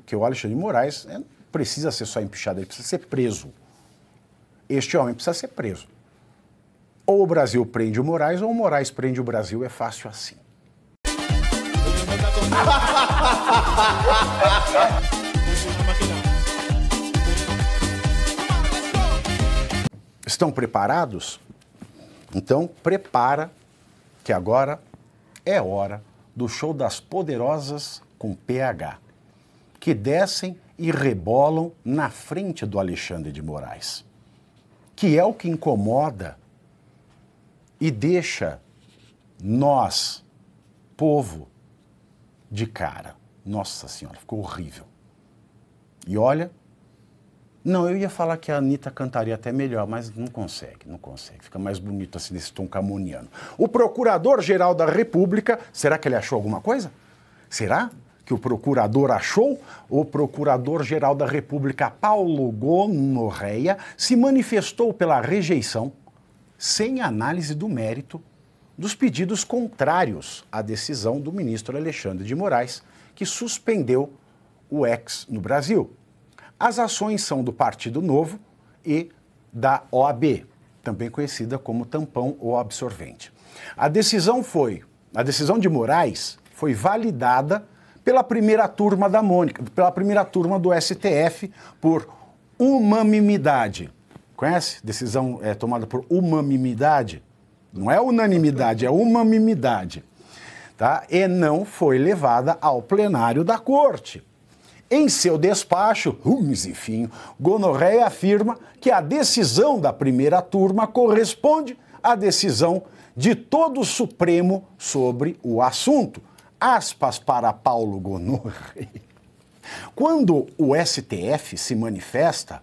porque tipo, o Alexandre de Moraes é, precisa ser só empichado, ele precisa ser preso. Este homem precisa ser preso. Ou o Brasil prende o Moraes, ou o Moraes prende o Brasil, é fácil assim. Estão preparados? Então, prepara, que agora é hora do show das poderosas com PH que descem e rebolam na frente do Alexandre de Moraes, que é o que incomoda e deixa nós, povo, de cara. Nossa Senhora, ficou horrível. E olha, não, eu ia falar que a Anitta cantaria até melhor, mas não consegue, não consegue. Fica mais bonito assim nesse tom camoniano. O Procurador-Geral da República, será que ele achou alguma coisa? Será? que o procurador achou, o procurador-geral da República, Paulo Gonorreia, se manifestou pela rejeição, sem análise do mérito, dos pedidos contrários à decisão do ministro Alexandre de Moraes, que suspendeu o ex no Brasil. As ações são do Partido Novo e da OAB, também conhecida como tampão ou absorvente. A decisão foi, a decisão de Moraes foi validada pela primeira turma da Mônica, pela primeira turma do STF por unanimidade. Conhece? Decisão é, tomada por unanimidade. Não é unanimidade, é unanimidade. Tá? E não foi levada ao plenário da corte. Em seu despacho, rumizinfinho, gonorré afirma que a decisão da primeira turma corresponde à decisão de todo o Supremo sobre o assunto. Aspas para Paulo Gonorre. Quando o STF se manifesta,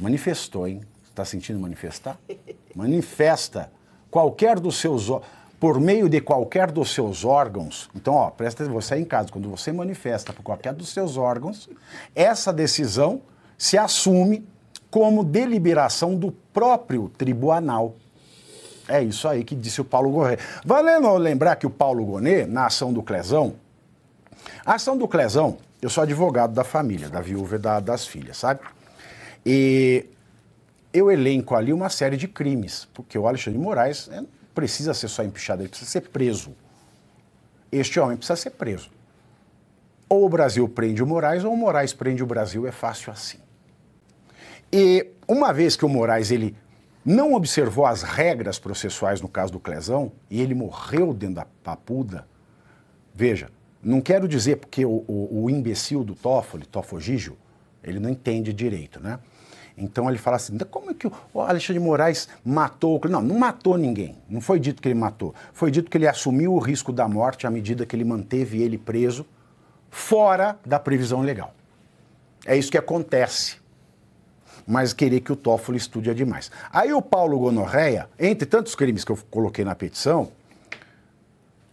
manifestou, hein? Está sentindo manifestar? Manifesta qualquer dos seus por meio de qualquer dos seus órgãos. Então, ó, presta atenção, você é em casa, quando você manifesta por qualquer dos seus órgãos, essa decisão se assume como deliberação do próprio tribunal. É isso aí que disse o Paulo Gonet. Valendo lembrar que o Paulo Gonet, na ação do Clezão, a ação do Clezão, eu sou advogado da família, da viúva e da, das filhas, sabe? E eu elenco ali uma série de crimes, porque o Alexandre de Moraes é, precisa ser só empichado, ele precisa ser preso. Este homem precisa ser preso. Ou o Brasil prende o Moraes, ou o Moraes prende o Brasil, é fácil assim. E uma vez que o Moraes ele não observou as regras processuais no caso do Clezão e ele morreu dentro da papuda, veja, não quero dizer porque o, o, o imbecil do Toffoli, Tofogígio, ele não entende direito, né? Então ele fala assim: então como é que o Alexandre de Moraes matou? o Não, não matou ninguém. Não foi dito que ele matou. Foi dito que ele assumiu o risco da morte à medida que ele manteve ele preso fora da previsão legal. É isso que acontece mas querer que o Toffoli estude é demais. Aí o Paulo Gonorreia, entre tantos crimes que eu coloquei na petição,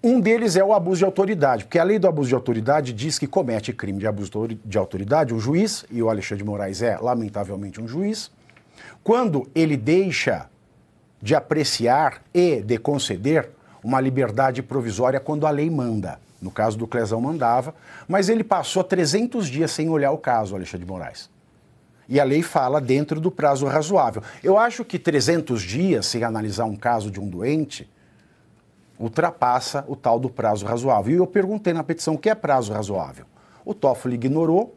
um deles é o abuso de autoridade, porque a lei do abuso de autoridade diz que comete crime de abuso de autoridade o juiz, e o Alexandre de Moraes é, lamentavelmente, um juiz, quando ele deixa de apreciar e de conceder uma liberdade provisória quando a lei manda. No caso do Clezão mandava, mas ele passou 300 dias sem olhar o caso, Alexandre de Moraes e a lei fala dentro do prazo razoável. Eu acho que 300 dias, se analisar um caso de um doente, ultrapassa o tal do prazo razoável. E eu perguntei na petição o que é prazo razoável. O Toffoli ignorou,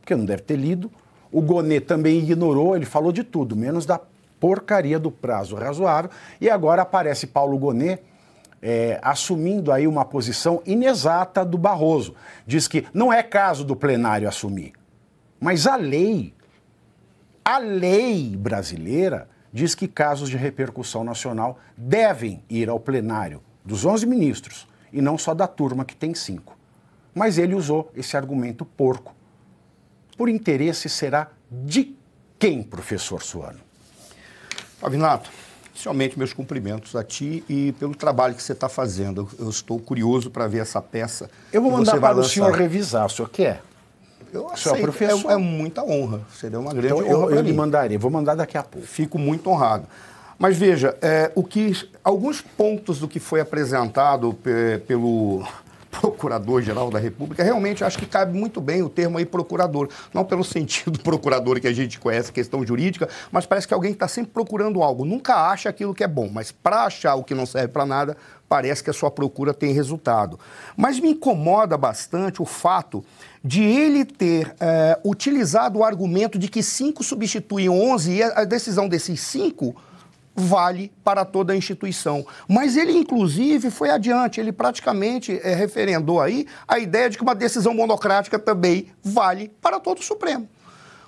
porque não deve ter lido. O Gonet também ignorou, ele falou de tudo, menos da porcaria do prazo razoável. E agora aparece Paulo Gonet é, assumindo aí uma posição inexata do Barroso. Diz que não é caso do plenário assumir, mas a lei a lei brasileira diz que casos de repercussão nacional devem ir ao plenário dos 11 ministros e não só da turma que tem cinco. Mas ele usou esse argumento porco. Por interesse será de quem, professor Suano? Pavinato, inicialmente meus cumprimentos a ti e pelo trabalho que você está fazendo. Eu estou curioso para ver essa peça. Eu vou mandar para lançar. o senhor revisar, o senhor quer? Eu aceito. Assim, é, professor. É, é, muita honra. Seria uma grande então, honra. Eu, eu lhe mandaria, vou mandar daqui a pouco. Fico muito honrado. Mas veja, é, o que, alguns pontos do que foi apresentado pe, pelo procurador-geral da República, realmente acho que cabe muito bem o termo aí procurador. Não pelo sentido procurador que a gente conhece, questão jurídica, mas parece que alguém está sempre procurando algo. Nunca acha aquilo que é bom, mas para achar o que não serve para nada, parece que a sua procura tem resultado. Mas me incomoda bastante o fato de ele ter é, utilizado o argumento de que cinco substituem onze e a decisão desses cinco vale para toda a instituição. Mas ele, inclusive, foi adiante, ele praticamente é, referendou aí a ideia de que uma decisão monocrática também vale para todo o Supremo.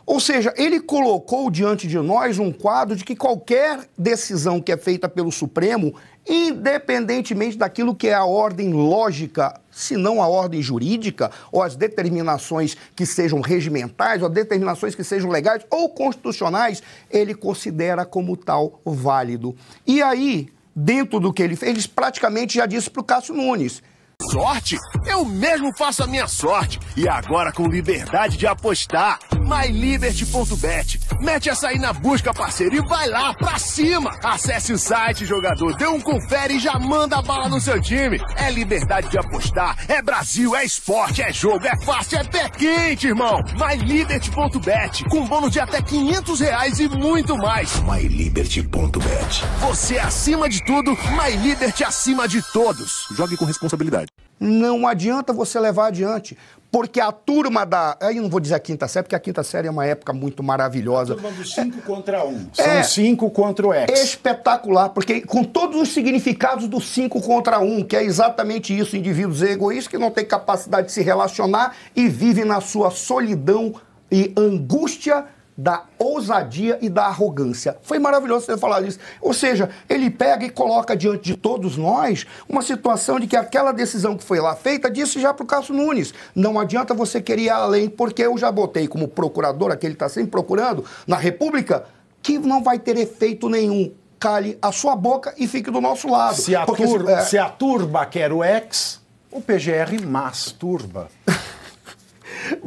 Ou seja, ele colocou diante de nós um quadro de que qualquer decisão que é feita pelo Supremo, independentemente daquilo que é a ordem lógica se não a ordem jurídica, ou as determinações que sejam regimentais, ou determinações que sejam legais ou constitucionais, ele considera como tal válido. E aí, dentro do que ele fez, ele praticamente já disse para o Cássio Nunes. Sorte? Eu mesmo faço a minha sorte. E agora com liberdade de apostar. MyLiberty.bet. Mete essa aí na busca, parceiro, e vai lá pra cima. Acesse o site, jogador, dê um confere e já manda a bala no seu time. É liberdade de apostar, é Brasil, é esporte, é jogo, é fácil, é pé quente, irmão. MyLiberty.bet, com bônus de até 500 reais e muito mais. MyLiberty.bet. Você é acima de tudo, MyLiberty acima de todos. Jogue com responsabilidade. Não adianta você levar adiante porque a turma da. Aí não vou dizer a quinta série, porque a quinta série é uma época muito maravilhosa. A turma dos 5 é, contra 1. Um. São 5 é contra o X. Espetacular, porque com todos os significados do 5 contra 1, um, que é exatamente isso: indivíduos egoístas que não têm capacidade de se relacionar e vivem na sua solidão e angústia da ousadia e da arrogância. Foi maravilhoso você falar isso. Ou seja, ele pega e coloca diante de todos nós uma situação de que aquela decisão que foi lá feita disse já para o Cássio Nunes. Não adianta você querer ir além, porque eu já botei como procurador, aquele está sempre procurando, na República, que não vai ter efeito nenhum. Cale a sua boca e fique do nosso lado. Se a, é... se a turba quer o ex, o PGR masturba.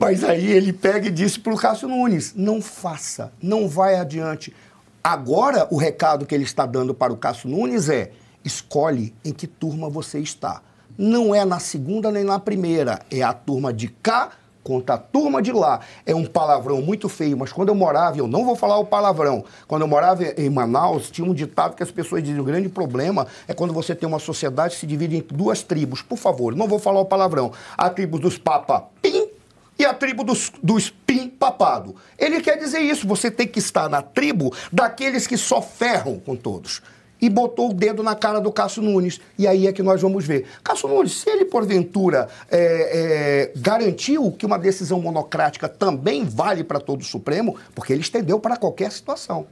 Mas aí ele pega e disse para o Cássio Nunes: não faça, não vai adiante. Agora, o recado que ele está dando para o Cássio Nunes é: escolhe em que turma você está. Não é na segunda nem na primeira, é a turma de cá contra a turma de lá. É um palavrão muito feio, mas quando eu morava, eu não vou falar o palavrão, quando eu morava em Manaus, tinha um ditado que as pessoas diziam: o grande problema é quando você tem uma sociedade que se divide em duas tribos. Por favor, não vou falar o palavrão. A tribo dos papa é a tribo dos, dos pim papado. Ele quer dizer isso, você tem que estar na tribo daqueles que só ferram com todos. E botou o dedo na cara do Cássio Nunes. E aí é que nós vamos ver. Cássio Nunes, se ele porventura é, é, garantiu que uma decisão monocrática também vale para todo o Supremo, porque ele estendeu para qualquer situação.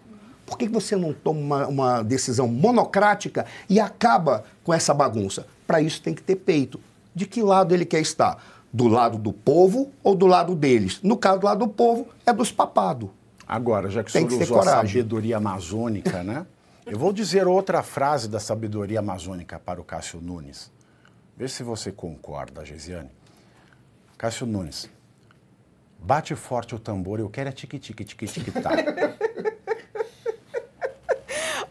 Por que você não toma uma, uma decisão monocrática e acaba com essa bagunça? Para isso tem que ter peito. De que lado ele quer estar? do lado do povo ou do lado deles? No caso do lado do povo, é dos papados. Agora, já que o senhor usou coragem. a sabedoria amazônica, né? Eu vou dizer outra frase da sabedoria amazônica para o Cássio Nunes. Vê se você concorda, Geisiane. Cássio Nunes, bate forte o tambor, eu quero é tique tique tique tic tá.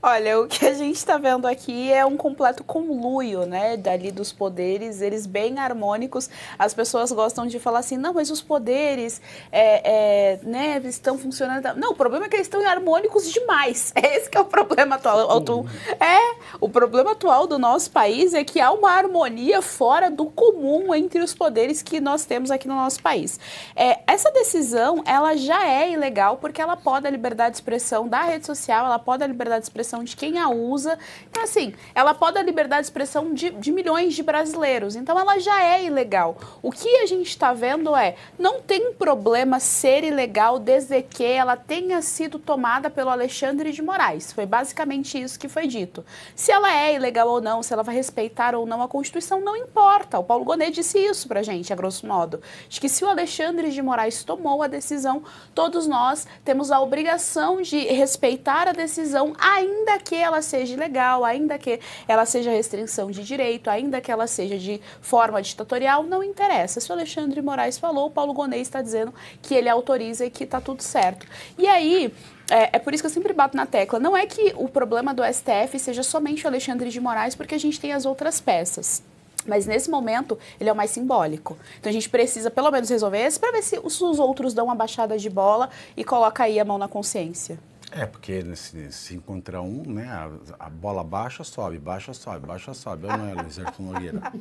Olha, o que a gente está vendo aqui é um completo conluio, né, dali dos poderes, eles bem harmônicos. As pessoas gostam de falar assim, não, mas os poderes, é, é, né, estão funcionando. Não, o problema é que eles estão harmônicos demais. É esse que é o problema atual. Do, é, o problema atual do nosso país é que há uma harmonia fora do comum entre os poderes que nós temos aqui no nosso país. É, essa decisão, ela já é ilegal porque ela pode a liberdade de expressão da rede social, ela pode a liberdade de expressão expressão de quem a usa. Então, assim, ela pode a liberdade de expressão de, de milhões de brasileiros. Então, ela já é ilegal. O que a gente está vendo é, não tem problema ser ilegal desde que ela tenha sido tomada pelo Alexandre de Moraes. Foi basicamente isso que foi dito. Se ela é ilegal ou não, se ela vai respeitar ou não a Constituição, não importa. O Paulo Gonet disse isso pra gente, a grosso modo. De que se o Alexandre de Moraes tomou a decisão, todos nós temos a obrigação de respeitar a decisão, ainda ainda que ela seja ilegal, ainda que ela seja restrição de direito, ainda que ela seja de forma ditatorial, não interessa. Se o Alexandre Moraes falou, o Paulo Gonet está dizendo que ele autoriza e que está tudo certo. E aí, é, é, por isso que eu sempre bato na tecla. Não é que o problema do STF seja somente o Alexandre de Moraes, porque a gente tem as outras peças. Mas nesse momento, ele é o mais simbólico. Então a gente precisa pelo menos resolver esse para ver se os outros dão uma baixada de bola e coloca aí a mão na consciência. É, porque se, se encontrar um, né, a, a, bola baixa, sobe, baixa, sobe, baixa, sobe. Eu não é, Luiz Arthur Nogueira?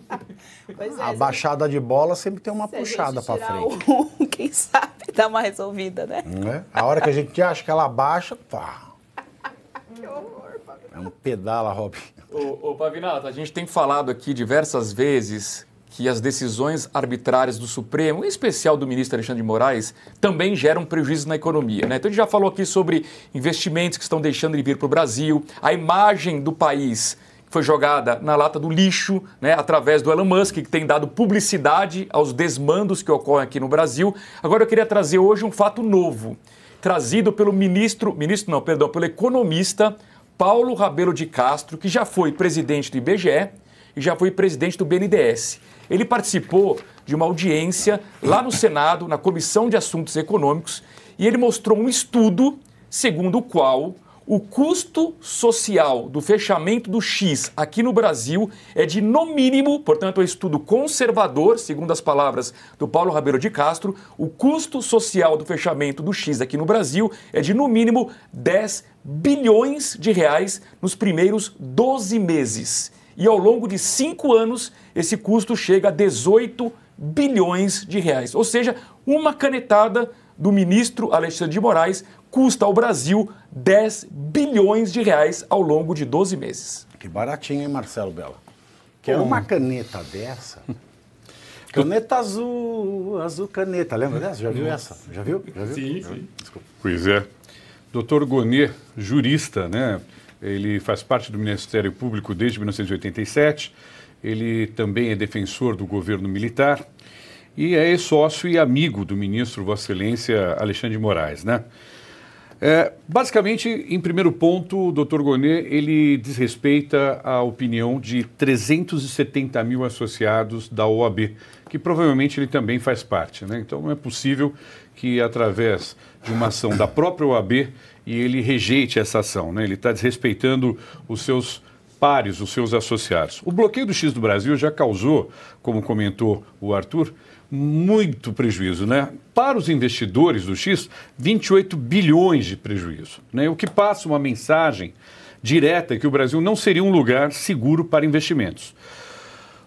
Pois é, a baixada de bola sempre tem uma se puxada para frente. Um, quem sabe dá uma resolvida, né? É? A hora que a gente acha que ela baixa, pá. Que horror, Pavinato. É um pedala, Robin. Ô, ô Pavinato, a gente tem falado aqui diversas vezes que as decisões arbitrárias do Supremo, em especial do ministro Alexandre de Moraes, também geram prejuízos na economia. Né? Então, a gente já falou aqui sobre investimentos que estão deixando de vir para o Brasil, a imagem do país foi jogada na lata do lixo, né, através do Elon Musk, que tem dado publicidade aos desmandos que ocorrem aqui no Brasil. Agora eu queria trazer hoje um fato novo, trazido pelo ministro, ministro não, perdão, pelo economista Paulo Rabelo de Castro, que já foi presidente do IBGE e já foi presidente do BNDES. Ele participou de uma audiência lá no Senado, na Comissão de Assuntos Econômicos, e ele mostrou um estudo segundo o qual o custo social do fechamento do X aqui no Brasil é de, no mínimo, portanto, é um estudo conservador, segundo as palavras do Paulo Rabelo de Castro, o custo social do fechamento do X aqui no Brasil é de, no mínimo, 10 bilhões de reais nos primeiros 12 meses. E ao longo de cinco anos, esse custo chega a 18 bilhões de reais. Ou seja, uma canetada do ministro Alexandre de Moraes custa ao Brasil 10 bilhões de reais ao longo de 12 meses. Que baratinho, hein, Marcelo Belo? Que é uma caneta dessa. Caneta azul, azul caneta, lembra dessa? Já viu essa? Já viu? Já viu? Sim, sim. Desculpa. Pois é. Doutor Gonê, jurista, né? Ele faz parte do Ministério Público desde 1987. Ele também é defensor do governo militar e é sócio e amigo do ministro Vossa Excelência Alexandre de Moraes, né? É, basicamente, em primeiro ponto, o doutor Gonet, ele desrespeita a opinião de 370 mil associados da OAB, que provavelmente ele também faz parte. Né? Então, não é possível que, através de uma ação da própria OAB, e ele rejeite essa ação, né? ele está desrespeitando os seus pares, os seus associados. O bloqueio do X do Brasil já causou, como comentou o Arthur, muito prejuízo, né? Para os investidores do X, 28 bilhões de prejuízo, né? O que passa uma mensagem direta que o Brasil não seria um lugar seguro para investimentos.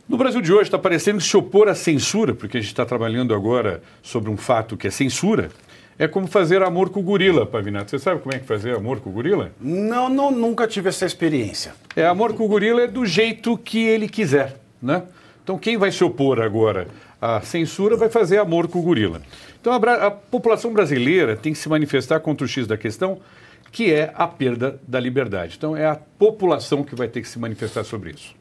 No Brasil de hoje está parecendo que se opor à censura, porque a gente está trabalhando agora sobre um fato que é censura, é como fazer amor com o gorila, Pavinato. Você sabe como é que fazer amor com o gorila? Não, não nunca tive essa experiência. É, amor com o gorila é do jeito que ele quiser, né? Então, quem vai se opor agora à censura vai fazer amor com o gorila. Então, a, a população brasileira tem que se manifestar contra o X da questão, que é a perda da liberdade. Então, é a população que vai ter que se manifestar sobre isso.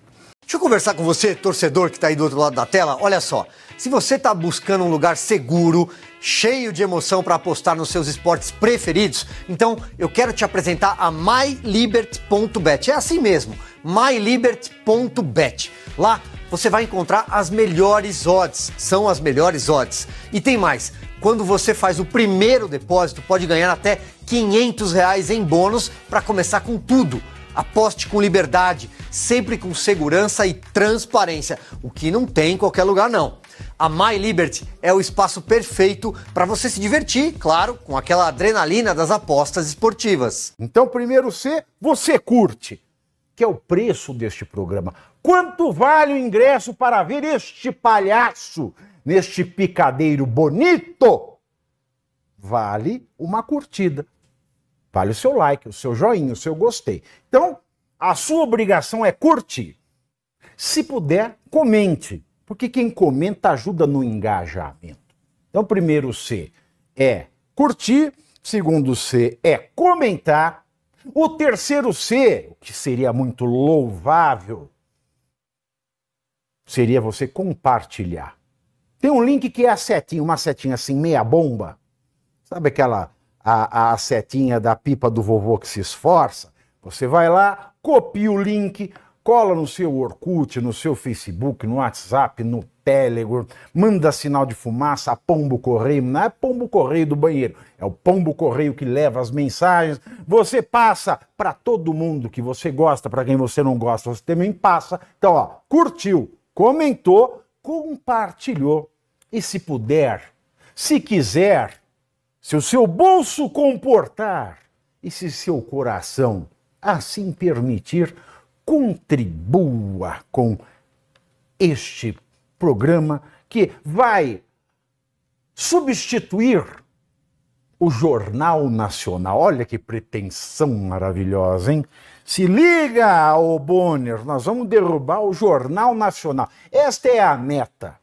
Deixa eu conversar com você, torcedor que está aí do outro lado da tela. Olha só, se você está buscando um lugar seguro, cheio de emoção para apostar nos seus esportes preferidos, então eu quero te apresentar a mylibert.bet. É assim mesmo, mylibert.bet. Lá você vai encontrar as melhores odds, são as melhores odds. E tem mais, quando você faz o primeiro depósito, pode ganhar até 500 reais em bônus para começar com tudo Aposte com liberdade, sempre com segurança e transparência, o que não tem em qualquer lugar não. A My Liberty é o espaço perfeito para você se divertir, claro, com aquela adrenalina das apostas esportivas. Então, primeiro C, você curte, que é o preço deste programa. Quanto vale o ingresso para ver este palhaço neste picadeiro bonito? Vale uma curtida. Vale o seu like, o seu joinha, o seu gostei. Então, a sua obrigação é curtir. Se puder, comente, porque quem comenta ajuda no engajamento. Então, primeiro C é curtir, segundo C é comentar, o terceiro C, o que seria muito louvável, seria você compartilhar. Tem um link que é a setinha, uma setinha assim, meia bomba. Sabe aquela a, a setinha da pipa do vovô que se esforça, você vai lá, copia o link, cola no seu Orkut, no seu Facebook, no WhatsApp, no Telegram, manda sinal de fumaça, a pombo correio, não é pombo correio do banheiro, é o pombo correio que leva as mensagens. Você passa para todo mundo que você gosta, para quem você não gosta, você também passa. Então, ó, curtiu, comentou, compartilhou e se puder, se quiser, se o seu bolso comportar e se seu coração assim permitir, contribua com este programa que vai substituir o Jornal Nacional. Olha que pretensão maravilhosa, hein? Se liga, ô Bonner, nós vamos derrubar o Jornal Nacional. Esta é a meta.